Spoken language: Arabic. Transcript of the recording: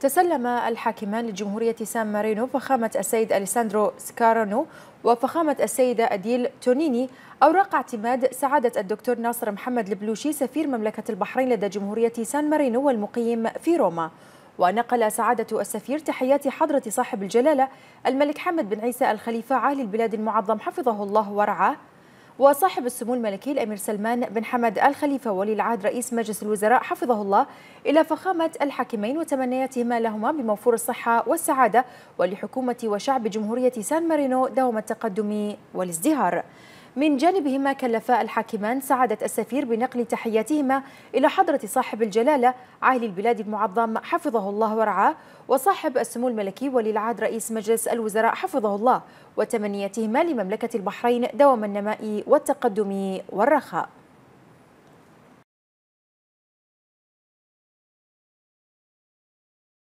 تسلم الحاكمان لجمهورية سان مارينو فخامة السيد أليساندرو سكارانو وفخامة السيدة أديل تونيني أوراق اعتماد سعادة الدكتور ناصر محمد البلوشي سفير مملكة البحرين لدى جمهورية سان مارينو والمقيم في روما ونقل سعادة السفير تحيات حضرة صاحب الجلالة الملك حمد بن عيسى الخليفة عالي البلاد المعظم حفظه الله ورعاه وصاحب السمو الملكي الأمير سلمان بن حمد الخليفة ولي العهد رئيس مجلس الوزراء حفظه الله إلى فخامة الحاكمين وتمنياتهما لهما بموفور الصحة والسعادة ولحكومة وشعب جمهورية سان مارينو دوام التقدم والازدهار من جانبهما كلفا الحاكمان سعادة السفير بنقل تحياتهما إلى حضرة صاحب الجلالة عاهل البلاد المعظم حفظه الله ورعاه وصاحب السمو الملكي ولي العهد رئيس مجلس الوزراء حفظه الله وتمنياتهما لمملكة البحرين دوام النماء والتقدم والرخاء